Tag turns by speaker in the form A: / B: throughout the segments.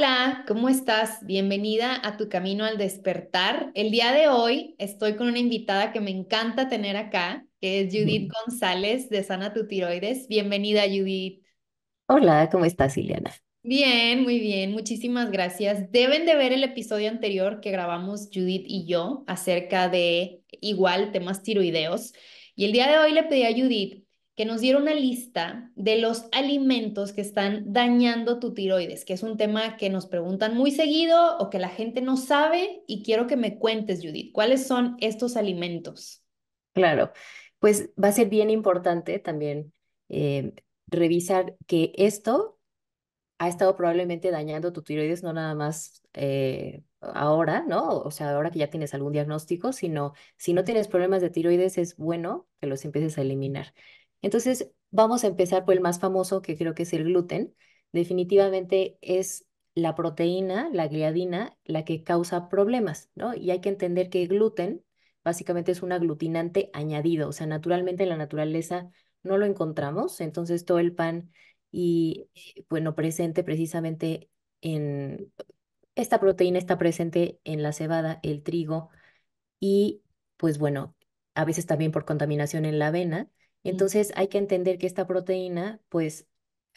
A: Hola, ¿cómo estás? Bienvenida a Tu Camino al Despertar. El día de hoy estoy con una invitada que me encanta tener acá, que es Judith González de Sana Tu Tiroides. Bienvenida, Judith. Hola, ¿cómo estás, Ileana? Bien, muy bien, muchísimas gracias. Deben de ver el episodio anterior que grabamos Judith y yo acerca de igual temas tiroideos. Y el día de hoy le pedí a Judith que nos diera una lista de los alimentos que están dañando tu tiroides, que es un tema que nos preguntan muy seguido o que la gente no sabe y quiero que me cuentes, Judith, ¿cuáles son estos alimentos?
B: Claro, pues va a ser bien importante también eh, revisar que esto ha estado probablemente dañando tu tiroides, no nada más eh, ahora, ¿no? O sea, ahora que ya tienes algún diagnóstico, sino si no tienes problemas de tiroides, es bueno que los empieces a eliminar. Entonces, vamos a empezar por el más famoso, que creo que es el gluten. Definitivamente es la proteína, la gliadina, la que causa problemas, ¿no? Y hay que entender que gluten básicamente es un aglutinante añadido, o sea, naturalmente en la naturaleza no lo encontramos, entonces todo el pan y eh, bueno, presente precisamente en esta proteína está presente en la cebada, el trigo y pues bueno, a veces también por contaminación en la avena Mm. Entonces hay que entender que esta proteína, pues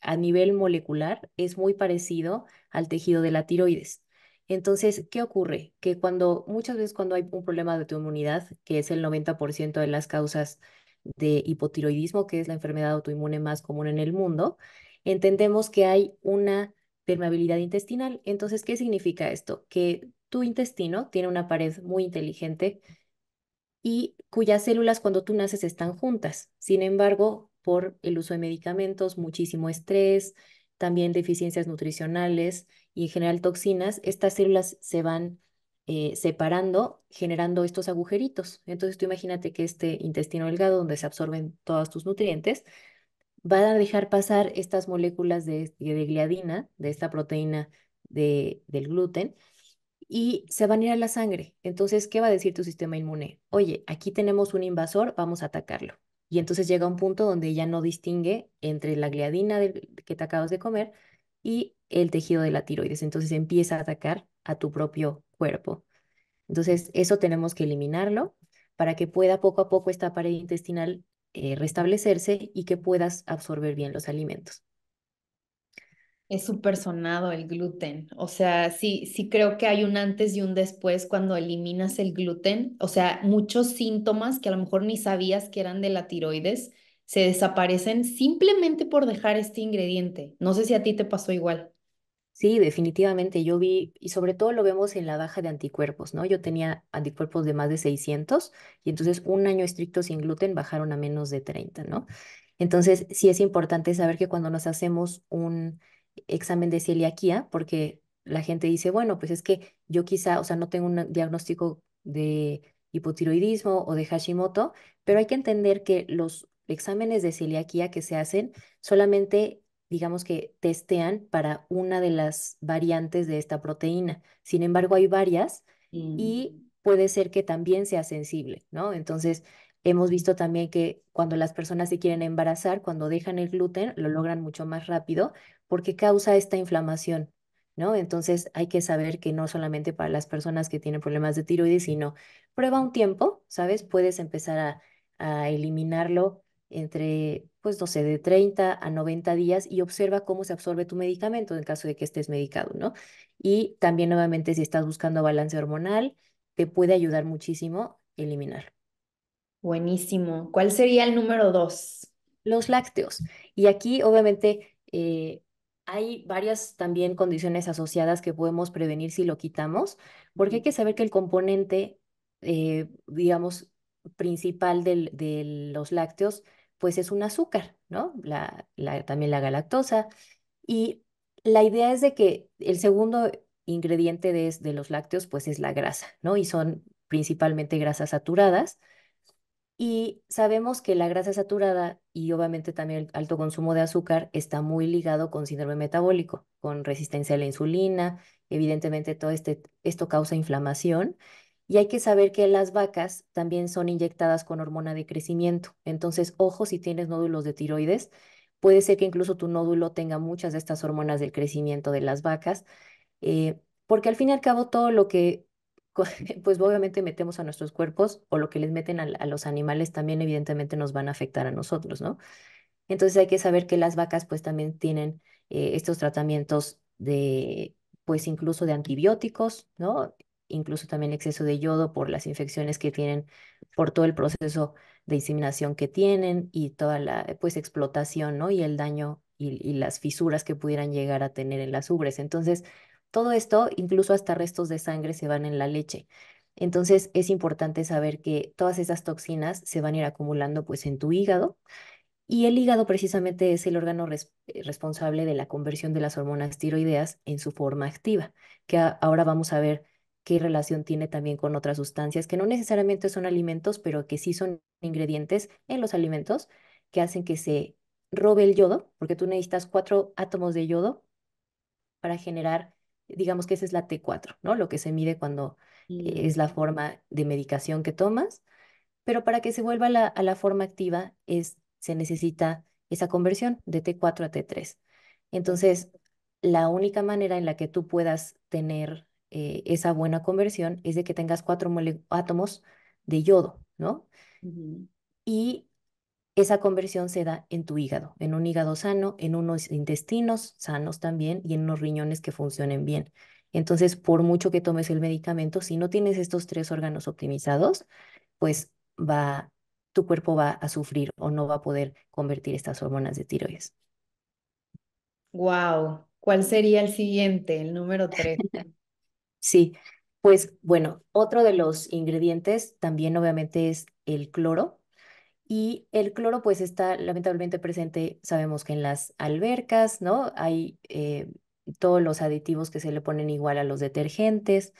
B: a nivel molecular, es muy parecido al tejido de la tiroides. Entonces, ¿qué ocurre? Que cuando muchas veces cuando hay un problema de tu inmunidad, que es el 90% de las causas de hipotiroidismo, que es la enfermedad autoinmune más común en el mundo, entendemos que hay una permeabilidad intestinal. Entonces, ¿qué significa esto? Que tu intestino tiene una pared muy inteligente y cuyas células cuando tú naces están juntas. Sin embargo, por el uso de medicamentos, muchísimo estrés, también deficiencias nutricionales y en general toxinas, estas células se van eh, separando, generando estos agujeritos. Entonces tú imagínate que este intestino delgado, donde se absorben todos tus nutrientes, va a dejar pasar estas moléculas de, de gliadina, de esta proteína de, del gluten, y se van a ir a la sangre. Entonces, ¿qué va a decir tu sistema inmune? Oye, aquí tenemos un invasor, vamos a atacarlo. Y entonces llega un punto donde ya no distingue entre la gliadina que te acabas de comer y el tejido de la tiroides. Entonces empieza a atacar a tu propio cuerpo. Entonces, eso tenemos que eliminarlo para que pueda poco a poco esta pared intestinal eh, restablecerse y que puedas absorber bien los alimentos
A: es súper sonado el gluten. O sea, sí, sí creo que hay un antes y un después cuando eliminas el gluten. O sea, muchos síntomas que a lo mejor ni sabías que eran de la tiroides se desaparecen simplemente por dejar este ingrediente. No sé
B: si a ti te pasó igual. Sí, definitivamente. Yo vi, y sobre todo lo vemos en la baja de anticuerpos, ¿no? Yo tenía anticuerpos de más de 600 y entonces un año estricto sin gluten bajaron a menos de 30, ¿no? Entonces, sí es importante saber que cuando nos hacemos un examen de celiaquía, porque la gente dice, bueno, pues es que yo quizá, o sea, no tengo un diagnóstico de hipotiroidismo o de Hashimoto, pero hay que entender que los exámenes de celiaquía que se hacen solamente, digamos que testean para una de las variantes de esta proteína. Sin embargo, hay varias y puede ser que también sea sensible, ¿no? Entonces, hemos visto también que cuando las personas se quieren embarazar, cuando dejan el gluten, lo logran mucho más rápido porque causa esta inflamación, ¿no? Entonces hay que saber que no solamente para las personas que tienen problemas de tiroides, sino prueba un tiempo, ¿sabes? Puedes empezar a, eliminarlo entre, pues no sé, de 30 a 90 días y observa cómo se absorbe tu medicamento en caso de que estés medicado, ¿no? Y también obviamente, si estás buscando balance hormonal, te puede ayudar muchísimo eliminarlo. Buenísimo. ¿Cuál sería el número dos? Los lácteos. Y aquí obviamente eh, hay varias también condiciones asociadas que podemos prevenir si lo quitamos, porque hay que saber que el componente, eh, digamos, principal de los lácteos, pues es un azúcar, ¿no? también la galactosa. Y la idea es de que el segundo ingrediente de, de los lácteos, pues es la grasa, ¿no? Y son principalmente grasas saturadas. Y sabemos que la grasa saturada y obviamente también el alto consumo de azúcar está muy ligado con síndrome metabólico, con resistencia a la insulina, evidentemente todo este, esto causa inflamación. Y hay que saber que las vacas también son inyectadas con hormona de crecimiento. Entonces, ojo si tienes nódulos de tiroides, puede ser que incluso tu nódulo tenga muchas de estas hormonas del crecimiento de las vacas, eh, porque al fin y al cabo todo lo que pues obviamente metemos a nuestros cuerpos o lo que les meten a, los animales también evidentemente nos van a afectar a nosotros, ¿no? Entonces hay que saber que las vacas pues también tienen eh, estos tratamientos de, pues incluso de antibióticos, ¿no? Incluso también exceso de yodo por las infecciones que tienen, por todo el proceso de inseminación que tienen y toda la, pues, explotación, ¿no? Y el daño y, y las fisuras que pudieran llegar a tener en las ubres. Entonces, todo esto, incluso hasta restos de sangre se van en la leche. Entonces es importante saber que todas esas toxinas se van a ir acumulando pues en tu hígado y el hígado precisamente es el órgano eh, responsable de la conversión de las hormonas tiroideas en su forma activa, que ahora vamos a ver qué relación tiene también con otras sustancias que no necesariamente son alimentos, pero que sí son ingredientes en los alimentos que hacen que se robe el yodo, porque tú necesitas cuatro átomos de yodo para generar digamos que esa es la T4, ¿no? Lo que se mide cuando eh, es la forma de medicación que tomas, pero para que se vuelva a la forma activa es, se necesita esa conversión de T4 a T3. Entonces, la única manera en la que tú puedas tener eh, esa buena conversión es de que tengas cuatro átomos de yodo, ¿no? Y esa conversión se da en tu hígado, en un hígado sano, en unos intestinos sanos también y en unos riñones que funcionen bien. Entonces, por mucho que tomes el medicamento, si no tienes estos tres órganos optimizados, pues va, tu cuerpo va a sufrir o no va a poder convertir estas hormonas de tiroides.
A: Wow, ¿cuál sería el siguiente, el número tres?
B: sí, pues bueno, otro de los ingredientes también obviamente es el cloro y el cloro pues está lamentablemente presente, sabemos que en las albercas, ¿no? Hay eh, todos los aditivos que se le ponen igual a los detergentes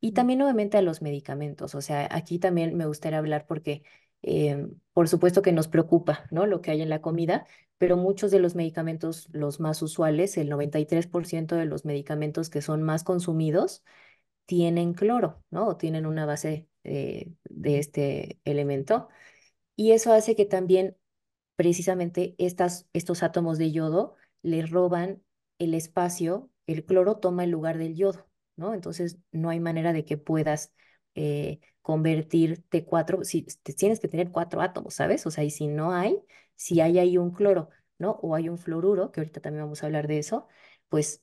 B: y también nuevamente, a los medicamentos. O sea, aquí también me gustaría hablar porque eh, por supuesto que nos preocupa, ¿no? Lo que hay en la comida, pero muchos de los medicamentos, los más usuales, el 93% de los medicamentos que son más consumidos tienen cloro, ¿no? O tienen una base eh, de este elemento. Y eso hace que también precisamente estas, estos átomos de yodo le roban el espacio, el cloro toma el lugar del yodo, ¿no? Entonces no hay manera de que puedas eh, convertirte convertir T4, si tienes que tener cuatro átomos, ¿sabes? O sea, y si no hay, si hay ahí un cloro, ¿no? O hay un fluoruro, que ahorita también vamos a hablar de eso, pues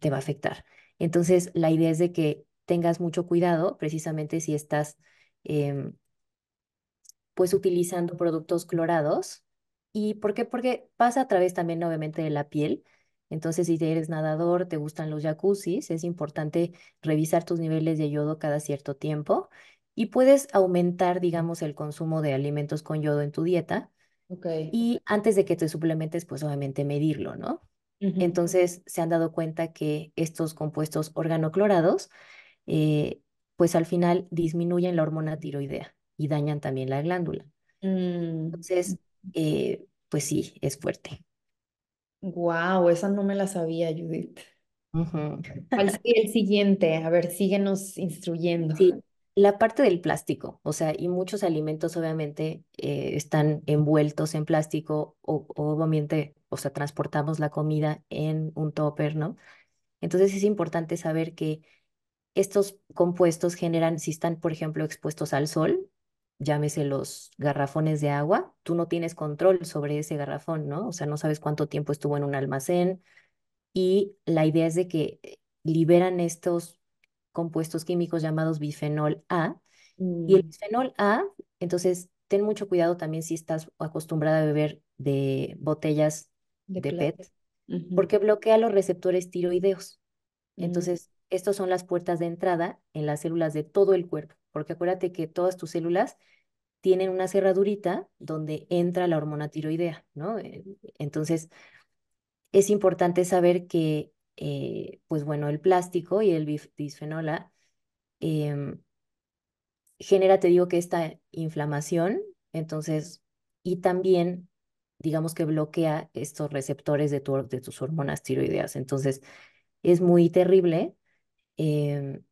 B: te va a afectar. Entonces, la idea es de que tengas mucho cuidado precisamente si estás em, pues utilizando productos clorados. ¿Y por qué? Porque pasa a través también obviamente de la piel. Entonces, si eres nadador, te gustan los jacuzzis, es importante revisar tus niveles de yodo cada cierto tiempo y puedes aumentar, digamos, el consumo de alimentos con yodo en tu dieta. Y antes de que te suplementes, pues obviamente medirlo, ¿no? Entonces se han dado cuenta que estos compuestos organoclorados, eh, pues al final disminuyen la hormona tiroidea y dañan también la glándula.
A: Mm.
B: Entonces, eh, pues sí, es fuerte.
A: Wow, esa no me la sabía, Judith.
B: ¿Cuál
A: el siguiente? A ver, síguenos instruyendo.
B: Sí, la parte del plástico, o sea, y muchos alimentos obviamente eh, están envueltos en plástico o, o, obviamente, o sea, transportamos la comida en un topper, ¿no? Entonces es importante saber que estos compuestos generan, si están, por ejemplo, expuestos al sol, llámese los garrafones de agua, tú no tienes control sobre ese garrafón, ¿no? O sea, no sabes cuánto tiempo estuvo en un almacén y la idea es de que eh, liberan estos compuestos químicos llamados bifenol A y el mm. bifenol A, entonces ten mucho cuidado también si estás acostumbrada a beber de botellas de, PET, porque bloquea los receptores tiroideos. Mm. Entonces, estos estas son las puertas de entrada en las células de todo el cuerpo porque acuérdate que todas tus células tienen una cerradurita donde entra la hormona tiroidea, ¿no? Eh, entonces, es importante saber que, eh, pues bueno, el plástico y el bisfenola em, genera, te digo, que esta inflamación, entonces, y también, digamos que bloquea estos receptores de, tus hormonas tiroideas. Entonces, es muy terrible. Em,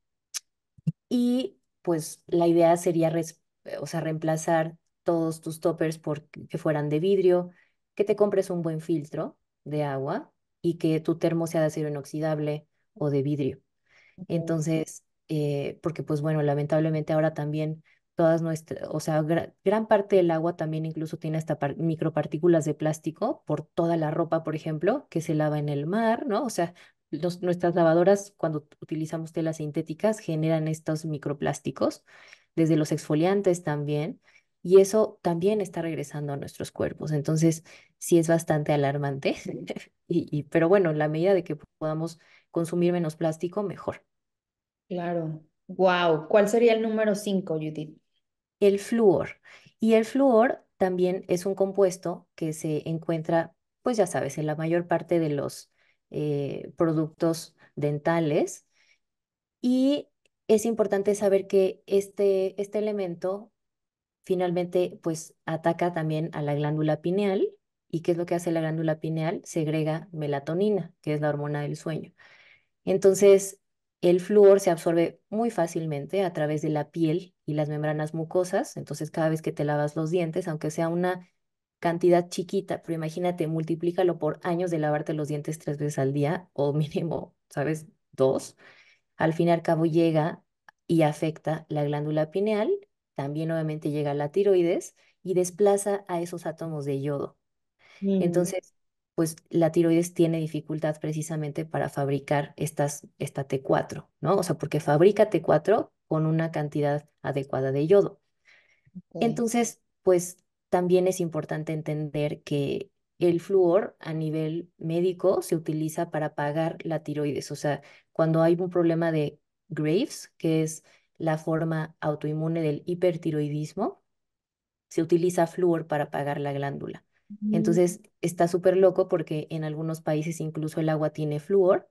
B: y pues la idea sería, eh, o sea, reemplazar todos tus toppers por que fueran de vidrio, que te compres un buen filtro de agua y que tu termo sea de acero inoxidable o de vidrio. Entonces, eh, porque pues bueno, lamentablemente ahora también todas nuestras, o sea, gran parte del agua también incluso tiene hasta micropartículas de plástico por toda la ropa, por ejemplo, que se lava en el mar, ¿no? O sea, nuestras lavadoras, cuando utilizamos telas sintéticas, generan estos microplásticos, desde los exfoliantes también, y eso también está regresando a nuestros cuerpos. Entonces, sí es bastante alarmante, y, pero bueno, en la medida de que podamos consumir menos plástico, mejor.
A: Claro. Wow.
B: ¿Cuál sería el número 5, Judith? El flúor. Y el flúor también es un compuesto que se encuentra, pues ya sabes, en la mayor parte de los eh, productos dentales. Y es importante saber que este, este elemento finalmente pues ataca también a la glándula pineal. ¿Y qué es lo que hace la glándula pineal? Segrega melatonina, que es la hormona del sueño. Entonces, el flúor se absorbe muy fácilmente a través de la piel y las membranas mucosas. Entonces, cada vez que te lavas los dientes, aunque sea una cantidad chiquita, pero imagínate, multiplícalo por años de lavarte los dientes tres veces al día o mínimo, ¿sabes? Dos. Al fin y al cabo llega y afecta la glándula pineal, también obviamente llega la tiroides y desplaza a esos átomos de yodo. Mm. Entonces, pues la tiroides tiene dificultad precisamente para fabricar estas, esta T4, ¿no? O sea, porque fabrica T4 con una cantidad adecuada de yodo. Entonces, pues también es importante entender que el flúor a nivel médico se utiliza para pagar la tiroides. O sea, cuando hay un problema de Graves, que es la forma autoinmune del hipertiroidismo, se utiliza flúor para pagar la glándula. Mm. Entonces, está súper loco porque en algunos países incluso el agua tiene flúor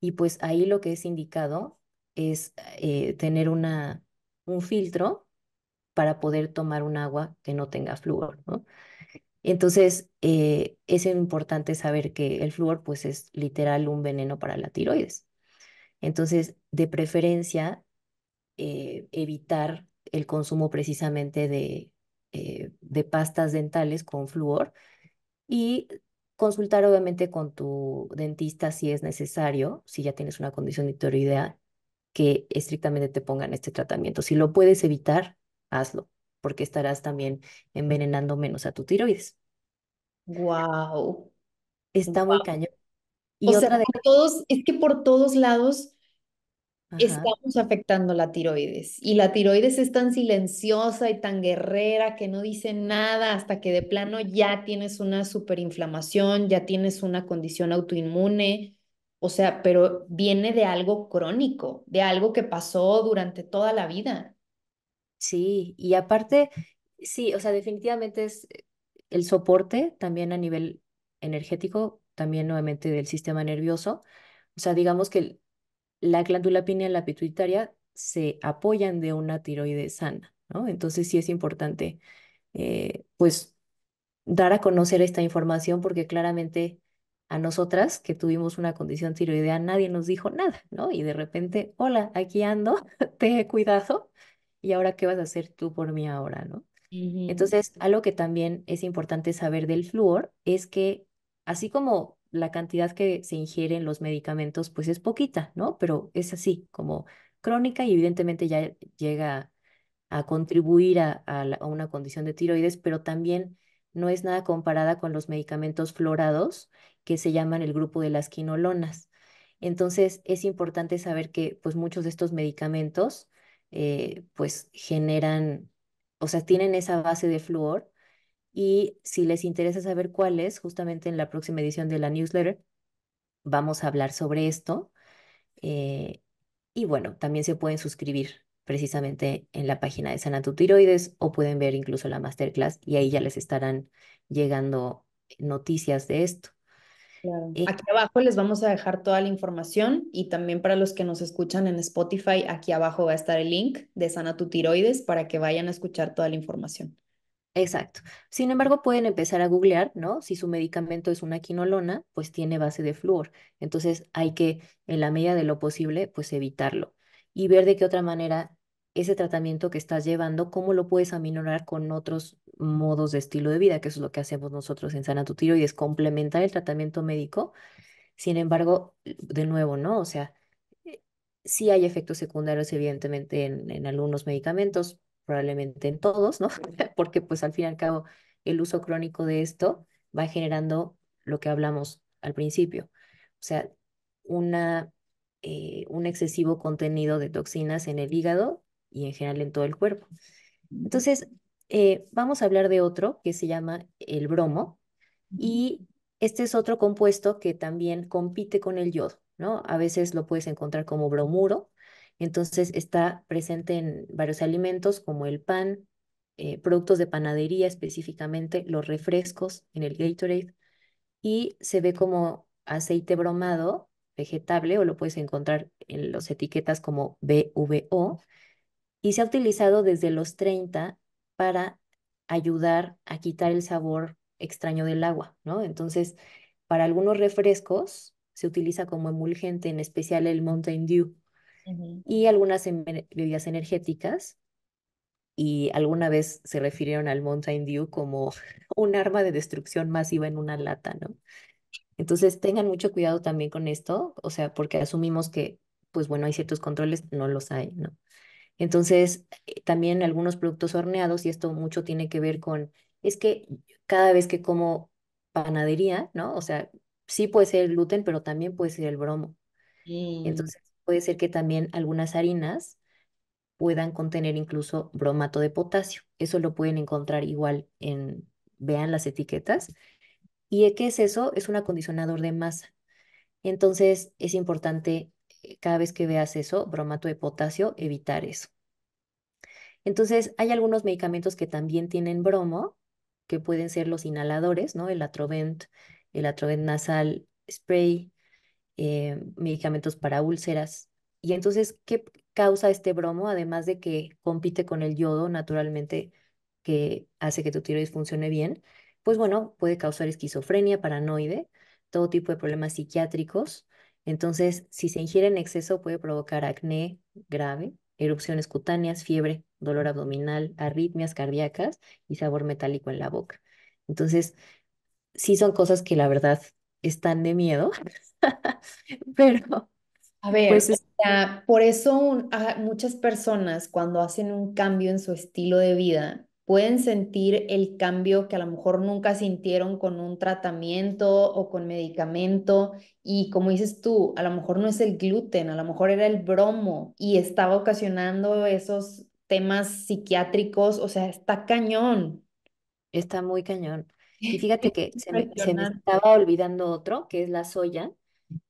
B: y pues ahí lo que es indicado es eh, tener una, un filtro para poder tomar un agua que no tenga flúor, ¿no? Entonces, eh, es importante saber que el flúor, pues, es literal un veneno para la tiroides. Entonces, de preferencia, eh, evitar el consumo precisamente de, eh, de pastas dentales con flúor y consultar obviamente con tu dentista si es necesario, si ya tienes una condición de tiroidea, que estrictamente te pongan este tratamiento. Si lo puedes evitar, hazlo, porque estarás también envenenando menos a tu
A: tiroides. Wow. Está muy cañón. o sea, de... todos, es que por todos lados estamos afectando la tiroides. Y la tiroides es tan silenciosa y tan guerrera que no dice nada hasta que de plano ya tienes una superinflamación, ya tienes una condición autoinmune. O sea, pero viene de algo crónico, de algo que pasó durante toda la vida. Sí, y aparte, sí, o sea, definitivamente es eh,
B: el soporte también a nivel energético, también nuevamente del sistema nervioso. O sea, digamos que la glándula pineal, la pituitaria, se apoyan de una tiroides sana, ¿no? Entonces sí es importante, eh, pues, dar a conocer esta información porque claramente a nosotras que tuvimos una condición tiroidea nadie nos dijo nada, ¿no? Y de repente, hola, aquí ando, te cuidado ¿Y ahora qué vas a hacer tú por mí ahora, no?
A: Entonces,
B: algo que también es importante saber del flúor es que así como la cantidad que se ingieren en los medicamentos, pues es poquita, ¿no? Pero es así, como crónica y evidentemente ya llega a contribuir a, una condición de tiroides, pero también no es nada comparada con los medicamentos florados que se llaman el grupo de las quinolonas. Entonces, es importante saber que pues muchos de estos medicamentos eh, pues generan, o sea, tienen esa base de flúor. Y si les interesa saber cuál es, justamente en la próxima edición de la newsletter vamos a hablar sobre esto. Eh, y bueno, también se pueden suscribir precisamente en la página de Sanatutiroides o pueden ver incluso la masterclass y ahí ya les estarán llegando noticias de esto.
A: Eh, aquí abajo les vamos a dejar toda la información y también para los que nos escuchan en Spotify, aquí abajo va a estar el link de Sana tu tiroides para que vayan a escuchar toda la información. Exacto. Sin embargo,
B: pueden empezar a googlear, ¿no? Si su medicamento es una quinolona, pues tiene base de flúor. Entonces hay que, en la medida de lo posible, pues evitarlo y ver de qué otra manera ese tratamiento que estás llevando, cómo lo puedes aminorar con otros modos de estilo de vida, que eso es lo que hacemos nosotros en Sana tu es complementar el tratamiento médico. Sin embargo, de nuevo, ¿no? O sea, eh, sí hay efectos secundarios, evidentemente, en, algunos medicamentos, probablemente en todos, ¿no? Porque pues al fin y al cabo el uso crónico de esto va generando lo que hablamos al principio, o sea, una, eh, un excesivo contenido de toxinas en el hígado y en general en todo el cuerpo. Entonces, eh, vamos a hablar de otro que se llama el bromo y este es otro compuesto que también compite con el yodo, ¿no? A veces lo puedes encontrar como bromuro, entonces está presente en varios alimentos como el pan, eh, productos de panadería específicamente, los refrescos en el Gatorade y se ve como aceite bromado vegetable o lo puedes encontrar en las etiquetas como BVO y se ha utilizado desde los 30 para ayudar a quitar el sabor extraño del agua, ¿no? Entonces, para algunos refrescos se utiliza como emulgente, en especial el Mountain Dew y algunas em, bebidas energéticas. Y alguna vez se refirieron al Mountain Dew como un arma de destrucción masiva en una lata, ¿no? Entonces tengan mucho cuidado también con esto, o sea, porque asumimos que, pues bueno, hay ciertos controles, no los hay, ¿no? Entonces, eh, también algunos productos horneados, y esto mucho tiene que ver con, es que cada vez que como panadería, ¿no? O sea, sí puede ser el gluten, pero también puede ser el bromo.
A: Entonces,
B: puede ser que también algunas harinas puedan contener incluso bromato de potasio. Eso lo pueden encontrar igual en, vean las etiquetas. ¿Y qué es eso? Es un acondicionador de masa. Entonces, es importante eh, cada vez que veas eso, bromato de potasio, evitar eso. Entonces, hay algunos medicamentos que también tienen bromo, que pueden ser los inhaladores, ¿no? El Atrovent, el Atrovent nasal spray, eh, medicamentos para úlceras. Y entonces, ¿qué causa este bromo? Además de que compite con el yodo naturalmente, que hace que tu tiroides funcione bien, pues bueno, puede causar esquizofrenia, paranoide, todo tipo de problemas psiquiátricos, entonces, si se ingiere en exceso puede provocar acné grave, erupciones cutáneas, fiebre, dolor abdominal, arritmias cardíacas y sabor metálico en la boca. Entonces, sí son cosas que la verdad están de miedo,
A: pero... A ver, pues por eso muchas personas cuando hacen un cambio en su estilo de vida, pueden sentir el cambio que a lo mejor nunca sintieron con un tratamiento o con medicamento. Y como dices tú, a lo mejor no es el gluten, a lo mejor era el bromo y estaba ocasionando esos temas psiquiátricos. O sea, está cañón. Está muy cañón. Y fíjate que se me, estaba
B: olvidando otro, que es la soya.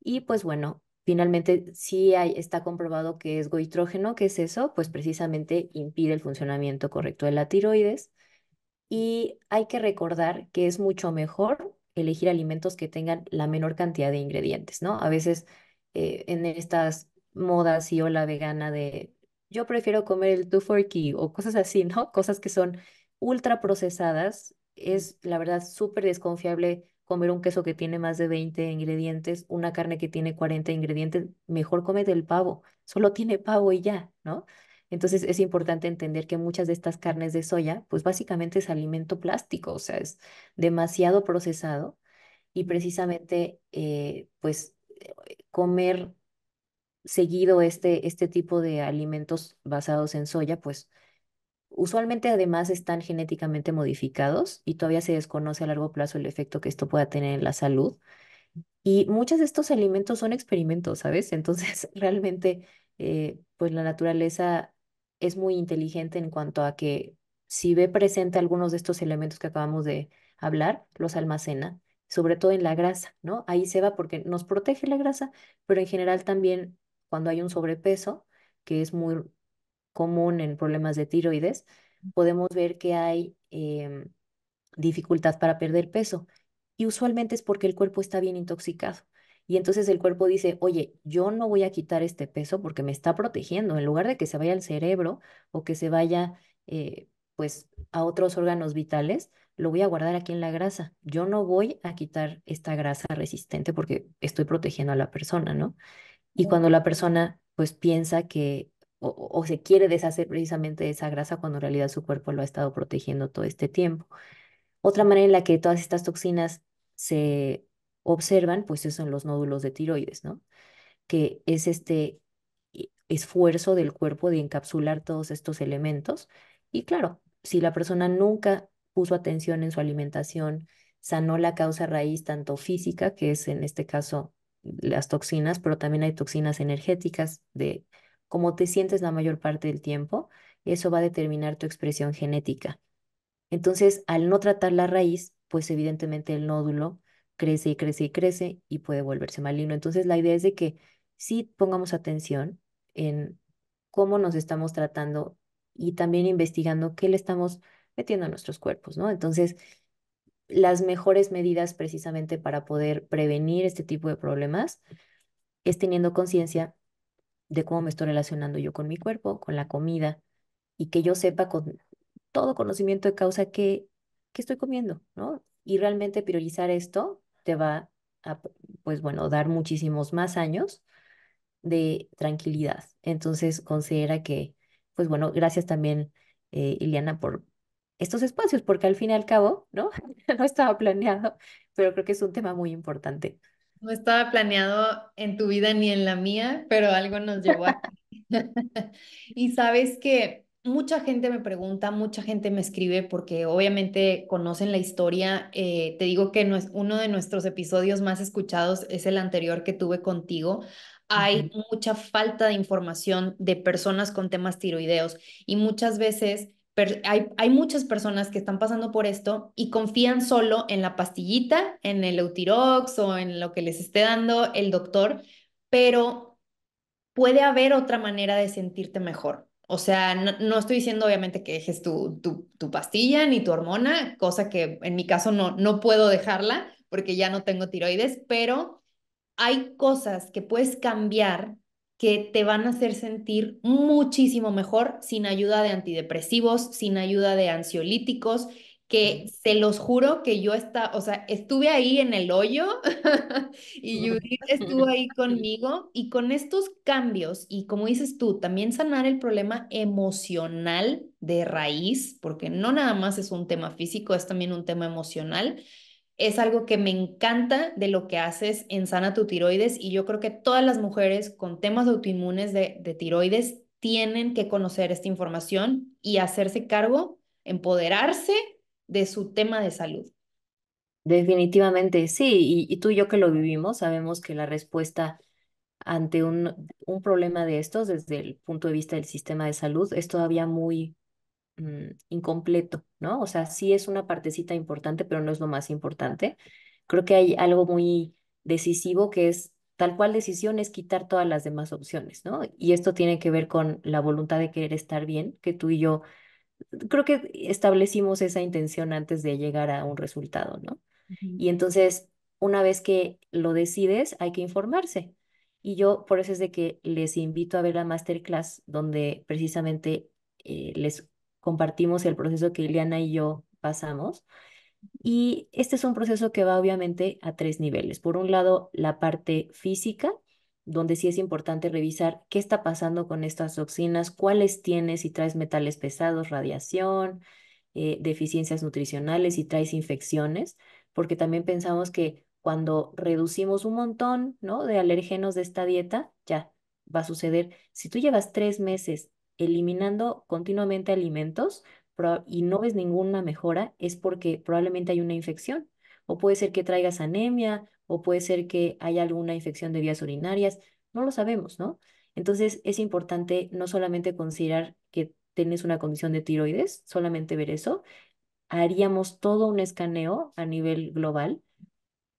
B: Y pues bueno, finalmente si está comprobado que es goitrógeno, ¿qué es eso? Pues precisamente impide el funcionamiento correcto de la tiroides y hay que recordar que es mucho mejor elegir alimentos que tengan la menor cantidad de ingredientes, ¿no? A veces eh, en estas modas y ola vegana de yo prefiero comer el tofurkey o cosas así, ¿no? Cosas que son ultra procesadas, es la verdad súper desconfiable comer un queso que tiene más de 20 ingredientes, una carne que tiene 40 ingredientes, mejor come del pavo, solo tiene pavo y ya, ¿no? Entonces es importante entender que muchas de estas carnes de soya, pues básicamente es alimento plástico, o sea, es demasiado procesado y precisamente, eh, pues, eh, comer seguido este, este tipo de alimentos basados en soya, pues Usualmente además están genéticamente modificados y todavía se desconoce a largo plazo el efecto que esto pueda tener en la salud. Y muchos de estos alimentos son experimentos, ¿sabes? Entonces, realmente, eh, pues la naturaleza es muy inteligente en cuanto a que si ve presente algunos de estos elementos que acabamos de hablar, los almacena, sobre todo en la grasa, ¿no? Ahí se va porque nos protege la grasa, pero en general también cuando hay un sobrepeso, que es muy común en problemas de tiroides, podemos ver que hay em, dificultad para perder peso. Y usualmente es porque el cuerpo está bien intoxicado. Y entonces el cuerpo dice, oye, yo no voy a quitar este peso porque me está protegiendo. En lugar de que se vaya al cerebro o que se vaya eh, pues a otros órganos vitales, lo voy a guardar aquí en la grasa. Yo no voy a quitar esta grasa resistente porque estoy protegiendo a la persona, ¿no? Y cuando la persona pues piensa que o, se quiere deshacer precisamente de esa grasa cuando en realidad su cuerpo lo ha estado protegiendo todo este tiempo. Otra manera en la que todas estas toxinas se observan, pues son los nódulos de tiroides, ¿no? Que es este e, esfuerzo del cuerpo de encapsular todos estos elementos. Y claro, si la persona nunca puso atención en su alimentación, sanó la causa raíz tanto física, que es en este caso las toxinas, pero también hay toxinas energéticas de cómo te sientes la mayor parte del tiempo, eso va a determinar tu expresión genética. Entonces, al no tratar la raíz, pues evidentemente el nódulo crece y crece y crece y puede volverse maligno. Entonces, la idea es de que sí pongamos atención en cómo nos estamos tratando y también investigando qué le estamos metiendo a nuestros cuerpos, ¿no? Entonces, las mejores medidas precisamente para poder prevenir este tipo de problemas es teniendo conciencia de cómo me estoy relacionando yo con mi cuerpo, con la comida, y que yo sepa con todo conocimiento de causa qué, estoy comiendo, ¿no? Y realmente priorizar esto te va a, pues bueno, dar muchísimos más años de tranquilidad. Entonces, considera que, pues bueno, gracias también, eh, Ileana, por estos espacios, porque al fin y al cabo, ¿no? no estaba planeado, pero creo que es un tema muy importante.
A: No estaba planeado en tu vida ni en la mía, pero algo nos llevó aquí. y sabes que mucha gente me pregunta, mucha gente me escribe porque obviamente conocen la historia. Eh, te digo que no es, uno de nuestros episodios más escuchados es el anterior que tuve contigo. Hay mucha falta de información de personas con temas tiroideos y muchas veces hay, muchas personas que están pasando por esto y confían solo en la pastillita, en el Eutirox o en lo que les esté dando el doctor, pero puede haber otra manera de sentirte mejor. O sea, no, estoy diciendo obviamente que dejes tu, tu, pastilla ni tu hormona, cosa que en mi caso no, no puedo dejarla porque ya no tengo tiroides, pero hay cosas que puedes cambiar que te van a hacer sentir muchísimo mejor sin ayuda de antidepresivos, sin ayuda de ansiolíticos, que se los juro que yo está, o sea, estuve ahí en el hoyo
B: y Judith
A: estuvo ahí conmigo y con estos cambios y como dices tú, también sanar el problema emocional de raíz, porque no nada más es un tema físico, es también un tema emocional es algo que me encanta de lo que haces en Sana tu tiroides y yo creo que todas las mujeres con temas autoinmunes de, tiroides tienen que conocer esta información y hacerse cargo, empoderarse de su tema de salud.
B: Definitivamente, sí, y, y tú y yo que lo vivimos sabemos que la respuesta ante un, un problema de estos desde el punto de vista del sistema de salud es todavía muy, Mm, incompleto, ¿no? O sea, sí es una partecita importante, pero no es lo más importante. Creo que hay algo muy decisivo que es tal cual decisión es quitar todas las demás opciones, ¿no? Y esto tiene que ver con la voluntad de querer estar bien, que tú y yo creo que establecimos esa intención antes de llegar a un resultado, ¿no? Y entonces, una vez que lo decides, hay que informarse. Y yo por eso es de que les invito a ver la masterclass donde precisamente eh, les compartimos el proceso que Ileana y yo pasamos. Y este es un proceso que va obviamente a tres niveles. Por un lado, la parte física, donde sí es importante revisar qué está pasando con estas toxinas, cuáles tienes, si traes metales pesados, radiación, eh, deficiencias nutricionales, si traes infecciones, porque también pensamos que cuando reducimos un montón ¿no? de alérgenos de esta dieta, ya va a suceder. Si tú llevas tres meses eliminando continuamente alimentos y no ves ninguna mejora, es porque probablemente hay una infección. O puede ser que traigas anemia, o puede ser que haya alguna infección de vías urinarias, no lo sabemos, ¿no? Entonces es importante no solamente considerar que tienes una condición de tiroides, solamente ver eso, haríamos todo un escaneo a nivel global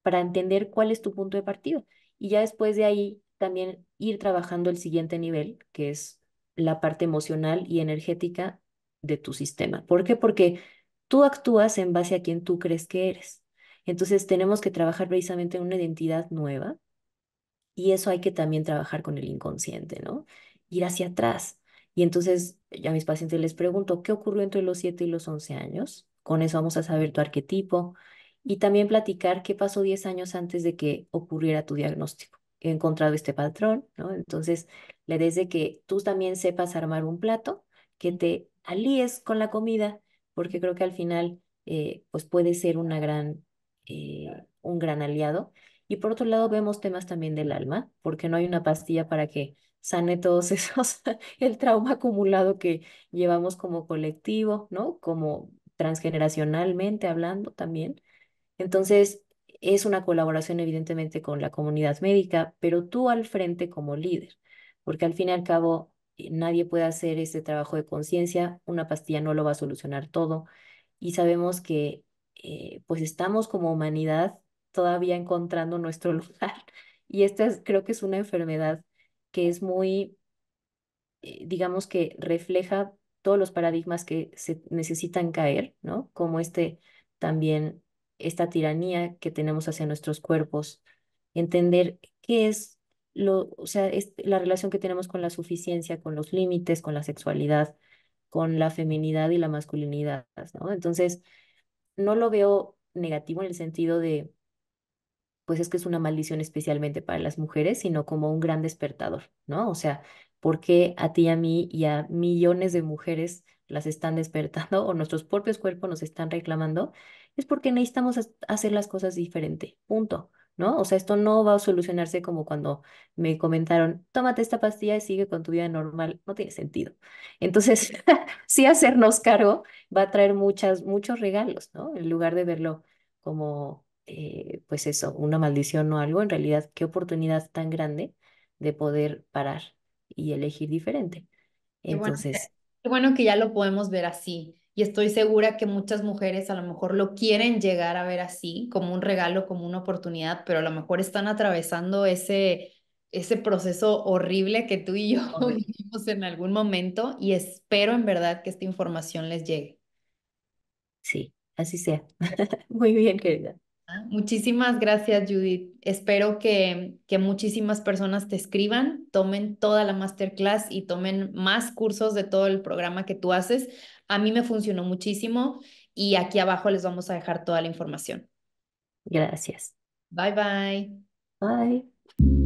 B: para entender cuál es tu punto de partida. Y ya después de ahí también ir trabajando el siguiente nivel, que es la parte emocional y energética de tu sistema. ¿Por qué? Porque tú actúas en base a quien tú crees que eres. Entonces tenemos que trabajar precisamente en una identidad nueva y eso hay que también trabajar con el inconsciente, ¿no? Ir hacia atrás. Y entonces a mis pacientes les pregunto, ¿qué ocurrió entre los 7 y los 11 años? Con eso vamos a saber tu arquetipo y también platicar qué pasó 10 años antes de que ocurriera tu diagnóstico he encontrado este patrón, ¿no? Entonces, la idea de que tú también sepas armar un plato, que te alíes con la comida, porque creo que al final, eh, pues puede ser una gran, eh, un gran aliado. Y por otro lado, vemos temas también del alma, porque no hay una pastilla para que sane todos esos, el trauma acumulado que llevamos como colectivo, ¿no? Como transgeneracionalmente hablando también. Entonces, es una colaboración evidentemente con la comunidad médica, pero tú al frente como líder, porque al fin y al cabo eh, nadie puede hacer ese trabajo de conciencia, una pastilla no lo va a solucionar todo y sabemos que eh, pues estamos como humanidad todavía encontrando nuestro lugar y esta creo que es una enfermedad que es muy, eh, digamos que refleja todos los paradigmas que se necesitan caer, ¿no? Como este también esta tiranía que tenemos hacia nuestros cuerpos, entender qué es lo, o sea, es la relación que tenemos con la suficiencia, con los límites, con la sexualidad, con la feminidad y la masculinidad, ¿no? Entonces, no lo veo negativo en el sentido de, pues es que es una maldición especialmente para las mujeres, sino como un gran despertador, ¿no? O sea, porque a ti, a mí y a millones de mujeres las están despertando o nuestros propios cuerpos nos están reclamando es porque necesitamos hacer las cosas diferente, punto, ¿no? O sea, esto no va a solucionarse como cuando me comentaron, tómate esta pastilla y sigue con tu vida normal, no tiene sentido. Entonces, sí hacernos cargo va a traer muchas, muchos regalos, ¿no? En lugar de verlo como, eh, pues eso, una maldición o algo, en realidad, qué oportunidad tan grande de poder parar y elegir diferente.
A: Entonces... bueno que ya lo podemos ver así y estoy segura que muchas mujeres a lo mejor lo quieren llegar a ver así, como un regalo, como una oportunidad, pero a lo mejor están atravesando ese, ese proceso horrible que tú y yo vivimos en algún momento y espero en verdad que esta información les llegue.
B: Sí, así sea.
A: Muy bien, querida. Ah, muchísimas gracias, Judith. Espero que, que muchísimas personas te escriban, tomen toda la masterclass y tomen más cursos de todo el programa que tú haces, a mí me funcionó muchísimo y aquí abajo les vamos a dejar toda la información. Gracias. Bye bye. Bye.